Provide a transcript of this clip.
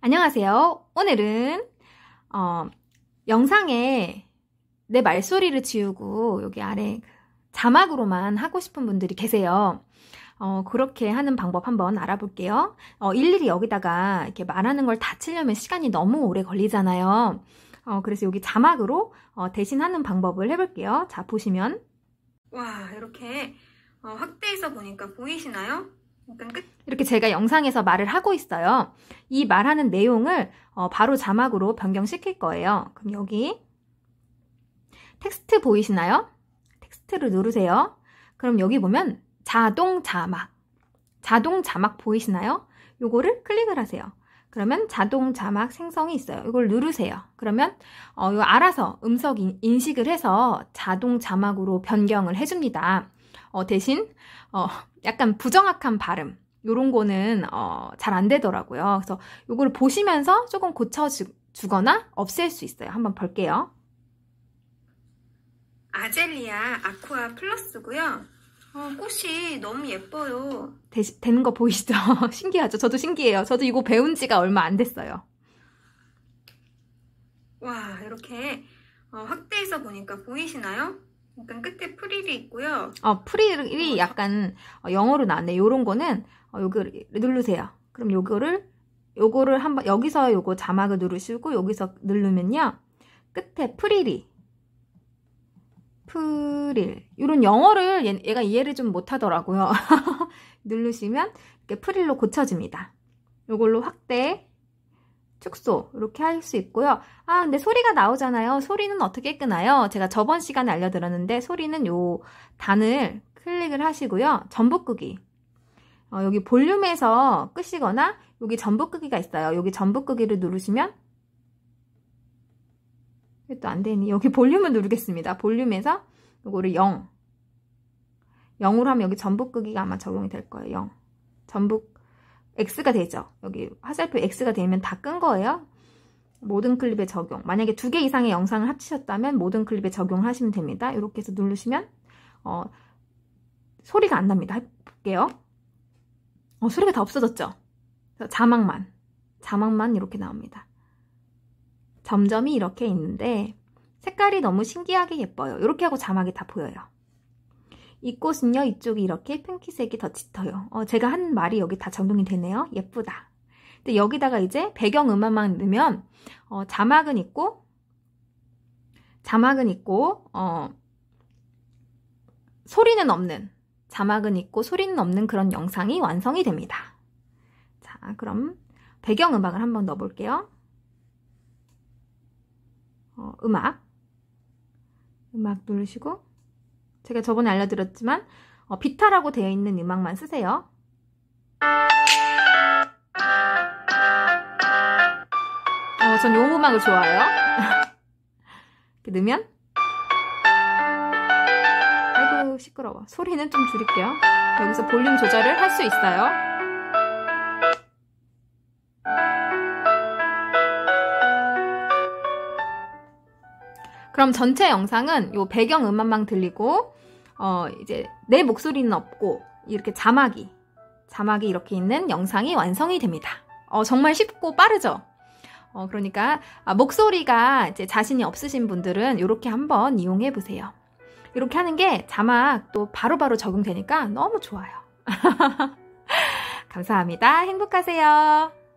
안녕하세요. 오늘은 어, 영상에 내 말소리를 지우고 여기 아래 자막으로만 하고 싶은 분들이 계세요. 어, 그렇게 하는 방법 한번 알아볼게요. 어, 일일이 여기다가 이렇게 말하는 걸 다 치려면 시간이 너무 오래 걸리잖아요. 어, 그래서 여기 자막으로 어, 대신하는 방법을 해볼게요. 자, 보시면 와 이렇게 어, 확대해서 보니까 보이시나요? 그러니까 이렇게 제가 영상에서 말을 하고 있어요. 이 말하는 내용을 어, 바로 자막으로 변경시킬 거예요. 그럼 여기 텍스트 보이시나요? 텍스트를 누르세요. 그럼 여기 보면 자동 자막, 자동 자막 보이시나요? 요거를 클릭을 하세요. 그러면 자동 자막 생성이 있어요. 이걸 누르세요. 그러면 어, 알아서 음석 인식을 해서 자동 자막으로 변경을 해줍니다. 어, 대신 어, 약간 부정확한 발음 요런 거는 어, 잘 안 되더라고요. 그래서 요걸 보시면서 조금 고쳐주거나 없앨 수 있어요. 한번 볼게요. 아젤리아 아쿠아 플러스고요. 어, 꽃이 너무 예뻐요. 되, 되는 거 보이시죠? 신기하죠? 저도 신기해요. 저도 이거 배운 지가 얼마 안 됐어요. 와, 이렇게 어, 확대해서 보니까 보이시나요? 약간 끝에 프릴이 있고요. 어, 프릴이 어, 약간 어, 영어로 나왔네. 요런 거는 어, 요거를 누르세요. 그럼 요거를 요거를 한번 여기서 요거 자막을 누르시고 여기서 누르면요. 끝에 프릴이 프릴 요런 영어를 얘, 가 이해를 좀 못하더라고요. 누르시면 이렇게 프릴로 고쳐집니다. 요걸로 확대 축소 이렇게 할 수 있고요. 아 근데 소리가 나오잖아요. 소리는 어떻게 끄나요? 제가 저번 시간에 알려드렸는데 소리는 요 단을 클릭을 하시고요. 전부 끄기 어, 여기 볼륨에서 끄시거나 여기 전부 끄기가 있어요. 여기 전부 끄기를 누르시면 또 안되니 여기 볼륨을 누르겠습니다. 볼륨에서 이거를 0 0으로 하면 여기 전부 끄기가 아마 적용이 될 거예요. 0 전부 X가 되죠. 여기 화살표 X가 되면 다 끈 거예요. 모든 클립에 적용. 만약에 두 개 이상의 영상을 합치셨다면 모든 클립에 적용하시면 됩니다. 이렇게 해서 누르시면 어, 소리가 안 납니다. 해볼게요. 어, 소리가 다 없어졌죠? 자막만, 자막만 이렇게 나옵니다. 점점이 이렇게 있는데 색깔이 너무 신기하게 예뻐요. 이렇게 하고 자막이 다 보여요. 이 꽃은요 이쪽이 이렇게 핑키색이 더 짙어요 어, 제가 한 말이 여기 다적동이 되네요 예쁘다 근데 여기다가 이제 배경음악만 넣으면 어, 자막은 있고 자막은 있고 어, 소리는 없는 자막은 있고 소리는 없는 그런 영상이 완성이 됩니다 자 그럼 배경음악을 한번 넣어볼게요 어, 음악 음악 누르시고 제가 저번에 알려드렸지만 어, 비타라고 되어 있는 음악만 쓰세요. 어, 전요 음악을 좋아해요. 이렇게 넣으면 아이고 시끄러워. 소리는 좀 줄일게요. 여기서 볼륨 조절을 할 수 있어요. 그럼 전체 영상은 요 배경 음악만 들리고 어 이제 내 목소리는 없고 이렇게 자막이 자막이 이렇게 있는 영상이 완성이 됩니다. 어 정말 쉽고 빠르죠. 어 그러니까 아, 목소리가 이제 자신이 없으신 분들은 이렇게 한번 이용해 보세요. 이렇게 하는 게 자막 또 바로바로 적용되니까 너무 좋아요. 감사합니다. 행복하세요.